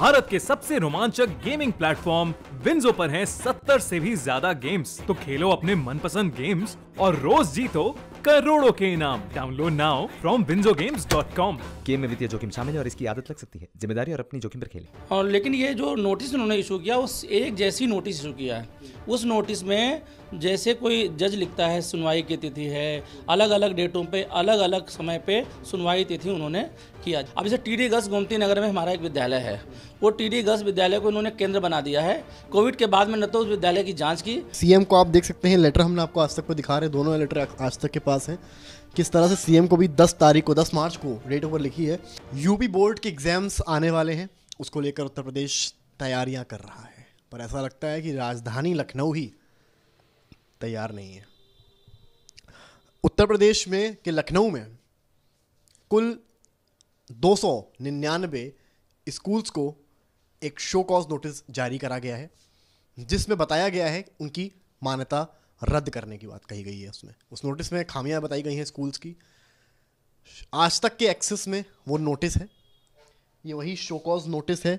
भारत के सबसे रोमांचक गेमिंग प्लेटफॉर्म विंजो पर हैं 70 से भी ज्यादा गेम्स तो खेलो अपने मनपसंद गेम्स और रोज जीतो करोड़ों के इनाम download now from WinZO games dot com game में वित्तीय जोखिम शामिल है और इसकी आदत लग सकती है जिम्मेदारी और अपनी जोखिम पर खेले और लेकिन ये जो नोटिस उन्होंने इशू किया उस एक जैसी नोटिस इशू किया है उस नोटिस में जैसे कोई जज लिखता है सुनवाई की तिथि है अलग अलग डेटों पे अलग अलग समय पे सुनवाई तिथि उन्होंने किया अब जैसे टी डी गस गोमती नगर में हमारा एक विद्यालय है वो टी डी गस विद्यालय को उन्होंने केंद्र बना दिया है कोविड के बाद में न तो उस विद्यालय की जाँच की सीएम को आप देख सकते हैं लेटर हमने आपको आज तक को तो दिखा रहे दोनों लेटर आज तक के पास है किस तरह से सीएम को भी 10 तारीख को 10 मार्च को डेट ओवर लिखी है यूपी बोर्ड के एग्ज़ाम्स आने वाले हैं उसको लेकर उत्तर प्रदेश तैयारियां कर रहा है पर ऐसा लगता है कि राजधानी लखनऊ ही तैयार नहीं है उत्तर प्रदेश में के लखनऊ में कुल दो सौ स्कूल्स को एक शो कॉज नोटिस जारी करा गया है जिसमें बताया गया है उनकी मान्यता रद्द करने की बात कही गई है उसमें उस नोटिस में खामियां बताई गई हैं स्कूल्स की आज तक के एक्सेस में वो नोटिस है ये वही शोकॉज नोटिस है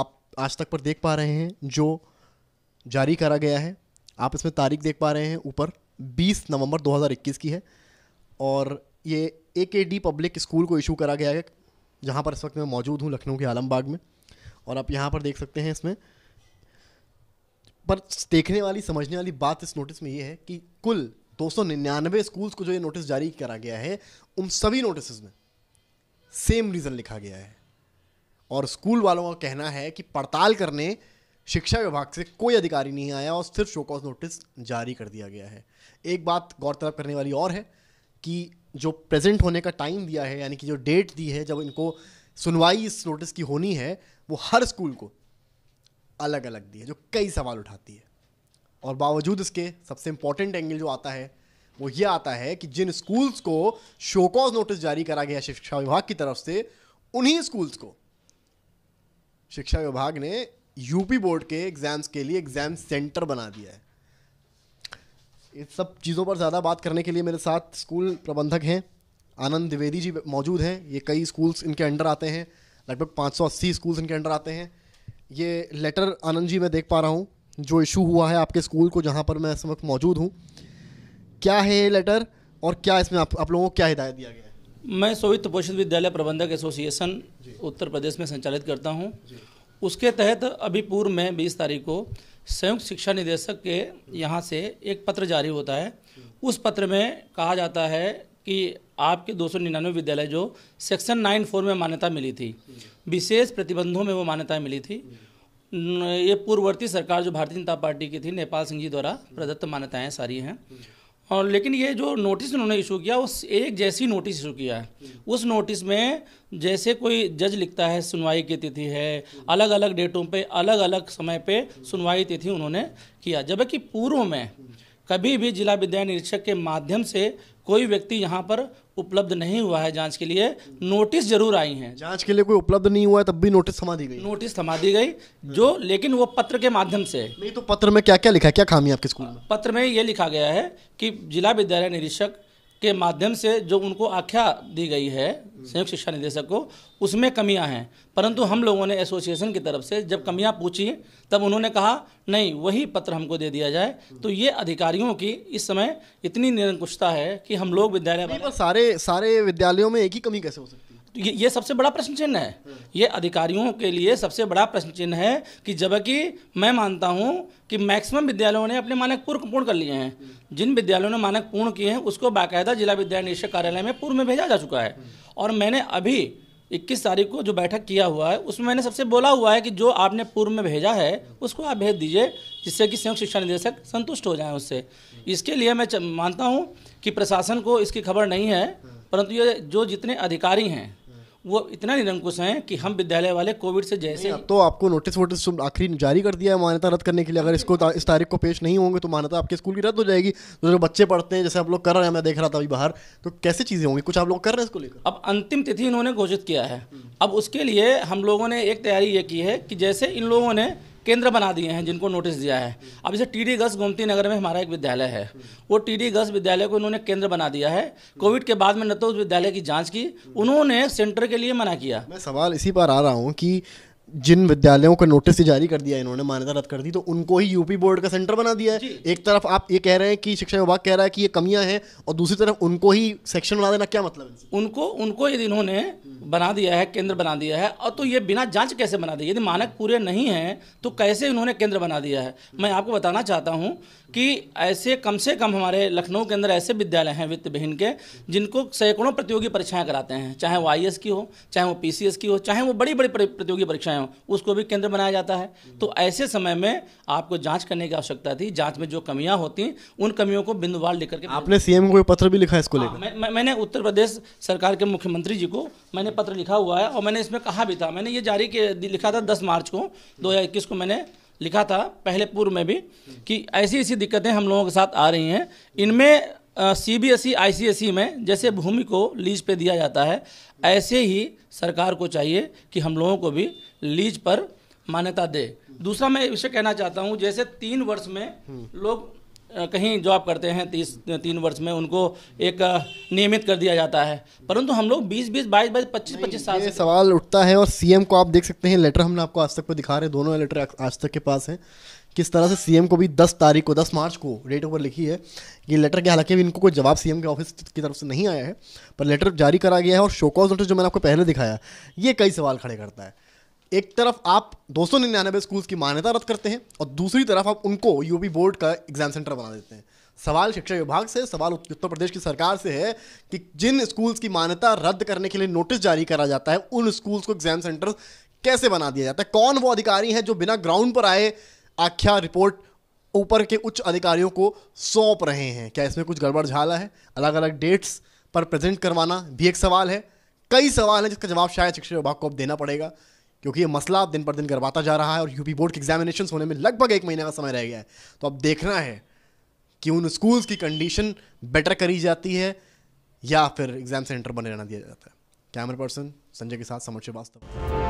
आप आज तक पर देख पा रहे हैं जो जारी करा गया है आप इसमें तारीख देख पा रहे हैं ऊपर 20 नवंबर 2021 की है और ये A K D public school को इशू करा गया है जहाँ पर इस वक्त मैं मौजूद हूँ लखनऊ के आलमबाग में और आप यहाँ पर देख सकते हैं इसमें पर देखने वाली समझने वाली बात इस नोटिस में ये है कि कुल दो सौ निन्यानवे स्कूल्स को जो ये नोटिस जारी करा गया है उन सभी नोटिस में सेम रीज़न लिखा गया है और स्कूल वालों का कहना है कि पड़ताल करने शिक्षा विभाग से कोई अधिकारी नहीं आया और सिर्फ शोकॉज नोटिस जारी कर दिया गया है एक बात गौरतलब करने वाली और है कि जो प्रेजेंट होने का टाइम दिया है यानी कि जो डेट दी है जब इनको सुनवाई इस नोटिस की होनी है वो हर स्कूल को अलग अलग दी है जो कई सवाल उठाती है और बावजूद इसके सबसे इंपॉर्टेंट एंगल जो आता है वो ये आता है कि जिन स्कूल्स को शोकॉज नोटिस जारी करा गया शिक्षा विभाग की तरफ से उन्हीं स्कूल्स को शिक्षा विभाग ने यूपी बोर्ड के एग्ज़ाम्स के लिए एग्ज़ाम सेंटर बना दिया है इन सब चीज़ों पर ज़्यादा बात करने के लिए मेरे साथ स्कूल प्रबंधक हैं आनंद द्विवेदी जी मौजूद हैं ये कई स्कूल्स इनके अंडर आते हैं लगभग 580 स्कूल्स इनके अंडर आते हैं ये लेटर आनंद जी मैं देख पा रहा हूँ जो इशू हुआ है आपके स्कूल को जहाँ पर मैं इस वक्त मौजूद हूँ क्या है ये लेटर और क्या इसमें आप, आप लोगों को क्या हिदायत दिया गया है मैं सोवित पोषित विद्यालय प्रबंधक एसोसिएशन उत्तर प्रदेश में संचालित करता हूँ उसके तहत अभी पूर्व में बीस तारीख को संयुक्त शिक्षा निदेशक के यहाँ से एक पत्र जारी होता है उस पत्र में कहा जाता है कि आपके दो विद्यालय जो सेक्शन नाइन फोर में मान्यता मिली थी विशेष प्रतिबंधों में वो मान्यताएं मिली थी ये पूर्ववर्ती सरकार जो भारतीय जनता पार्टी की थी नेपाल सिंह जी द्वारा प्रदत्त मान्यताएं सारी हैं और लेकिन ये जो नोटिस उन्होंने इशू किया उस एक जैसी नोटिस इशू किया है उस नोटिस में जैसे कोई जज लिखता है सुनवाई की तिथि है अलग अलग डेटों पे अलग अलग समय पे सुनवाई तिथि उन्होंने किया जबकि पूर्व में कभी भी जिला विद्या निरीक्षक के माध्यम से कोई व्यक्ति यहाँ पर उपलब्ध नहीं हुआ है जांच के लिए नोटिस जरूर आई है जांच के लिए कोई उपलब्ध नहीं हुआ है तब भी नोटिस थमा दी गई नोटिस थमा दी गई जो लेकिन वो पत्र के माध्यम से नहीं तो पत्र में क्या क्या लिखा है क्या खामी आपके स्कूल में पत्र में ये लिखा गया है कि जिला विद्यालय निरीक्षक के माध्यम से जो उनको आख्या दी गई है संयुक्त शिक्षा निदेशक को उसमें कमियां हैं परंतु हम लोगों ने एसोसिएशन की तरफ से जब कमियां पूछी तब उन्होंने कहा नहीं वही पत्र हमको दे दिया जाए तो ये अधिकारियों की इस समय इतनी निरंकुशता है कि हम लोग विद्यालय सारे सारे विद्यालयों में एक ही कमी कैसे हो सकती है तो ये, ये सबसे बड़ा प्रश्न चिन्ह है ये अधिकारियों के लिए सबसे बड़ा प्रश्न चिन्ह है कि जबकि मैं मानता हूँ कि मैक्सिमम विद्यालयों ने अपने मानक पूर्ण पूर्ण कर लिए हैं जिन विद्यालयों ने मानक पूर्ण किए हैं उसको बाकायदा जिला विद्यालय निरीक्षक कार्यालय में पूर्व में भेजा जा चुका है और मैंने अभी इक्कीस तारीख को जो बैठक किया हुआ है उसमें मैंने सबसे बोला हुआ है कि जो आपने पूर्व में भेजा है उसको आप भेज दीजिए जिससे कि संयुक्त शिक्षा निदेशक संतुष्ट हो जाए उससे इसके लिए मैं मानता हूँ कि प्रशासन को इसकी खबर नहीं है परंतु ये जो जितने अधिकारी हैं वो इतना निरंकुश हैं कि हम विद्यालय वाले कोविड से जैसे अब तो आपको नोटिस वोटिस आखिरी जारी कर दिया है मान्यता रद्द करने के लिए अगर इसको इस तारीख को पेश नहीं होंगे तो मान्यता आपके स्कूल की रद्द हो जाएगी तो जो बच्चे पढ़ते हैं जैसे आप लोग कर रहे हैं मैं देख रहा था अभी बाहर तो कैसे चीज़ें होंगी कुछ आप लोग कर रहे हैं इसको लेकर अब अंतिम तिथि इन्होंने घोषित किया है अब उसके लिए हम लोगों ने एक तैयारी ये की है कि जैसे इन लोगों ने केंद्र बना दिए हैं जिनको नोटिस दिया है अब जैसे टी डी गस गोमती नगर में हमारा एक विद्यालय है वो टी डी गस विद्यालय को इन्होंने केंद्र बना दिया है कोविड के बाद में न तो उस विद्यालय की जाँच की उन्होंने सेंटर के लिए मना किया मैं सवाल इसी पर आ रहा हूँ कि जिन विद्यालयों का नोटिस जारी कर दिया इन्होंने मान्यता रद्द कर दी तो उनको ही यूपी बोर्ड का सेंटर बना दिया है एक तरफ आप ये कह रहे हैं कि शिक्षा विभाग कह रहा है कि ये कमियां हैं और दूसरी तरफ उनको ही सेक्शन बना देना क्या मतलब है उनको उनको यदि इन्होंने बना दिया है केंद्र बना दिया है और तो ये बिना जाँच कैसे बना दिया यदि मानक पूरे नहीं हैं तो कैसे इन्होंने केंद्र बना दिया है मैं आपको बताना चाहता हूँ कि ऐसे कम से कम हमारे लखनऊ के अंदर ऐसे विद्यालय हैं वित्त बहन के जिनको सैकड़ों प्रतियोगी परीक्षाएं कराते हैं चाहे वो आई की हो चाहे वो पी की हो चाहे वो बड़ी बड़ी प्रतियोगी परीक्षाएं रहे हों उसको भी केंद्र बनाया जाता है तो ऐसे समय में आपको जांच करने की आवश्यकता थी जांच में जो कमियां होती उन कमियों को बिंदुवार लेकर के आपने सीएम को पत्र भी लिखा है इसको हाँ, लेकर मैं, मैंने उत्तर प्रदेश सरकार के मुख्यमंत्री जी को मैंने पत्र लिखा हुआ है और मैंने इसमें कहा भी था मैंने ये जारी लिखा था दस मार्च को दो को मैंने लिखा था पहले पूर्व में भी कि ऐसी ऐसी दिक्कतें हम लोगों के साथ आ रही हैं इनमें C B S E I C S E में जैसे भूमि को लीज पे दिया जाता है ऐसे ही सरकार को चाहिए कि हम लोगों को भी लीज पर मान्यता दे दूसरा मैं विषय कहना चाहता हूँ जैसे तीन वर्ष में हम्म। लोग कहीं जॉब करते हैं तीस तीन वर्ष में उनको एक नियमित कर दिया जाता है परंतु हम लोग बीस बीस बाईस बाईस पच्चीस पच्चीस साल से सवाल उठता है और सीएम को आप देख सकते हैं लेटर हमने आपको आज तक को तो दिखा रहे दोनों लेटर आज तक के पास हैं किस तरह से सीएम को भी 10 तारीख को 10 मार्च को डेट ऊपर लिखी है ये लेटर के हालांकि इनको कोई जवाब सीएम के ऑफिस की तरफ से नहीं आया है पर लेटर जारी करा गया है और शोकॉज नोटिस जो मैंने आपको पहले दिखाया ये कई सवाल खड़े करता है एक तरफ आप दो सौ निन्यानवे स्कूल की मान्यता रद्द करते हैं और दूसरी तरफ आप उनको यूपी बोर्ड का एग्जाम सेंटर बना देते हैं सवाल शिक्षा विभाग से सवाल उत्तर प्रदेश की सरकार से है कि जिन स्कूल्स की मान्यता रद्द करने के लिए नोटिस जारी करा जाता है उन स्कूल्स को एग्जाम सेंटर कैसे बना दिया जाता है कौन वो अधिकारी हैं जो बिना ग्राउंड पर आए आख्या रिपोर्ट ऊपर के उच्च अधिकारियों को सौंप रहे हैं क्या इसमें कुछ गड़बड़ झाला है अलग अलग डेट्स पर प्रेजेंट करवाना भी एक सवाल है कई सवाल हैं जिसका जवाब शायद शिक्षा विभाग को अब देना पड़ेगा क्योंकि ये मसला दिन पर दिन करवाता जा रहा है और यूपी बोर्ड के एग्जामिनेशन होने में लगभग एक महीने का समय रह गया है तो अब देखना है कि उन स्कूल्स की कंडीशन बेटर करी जाती है या फिर एग्जाम सेंटर बने रहना दिया जाता है कैमरा पर्सन संजय के साथ समर श्रीवास्तव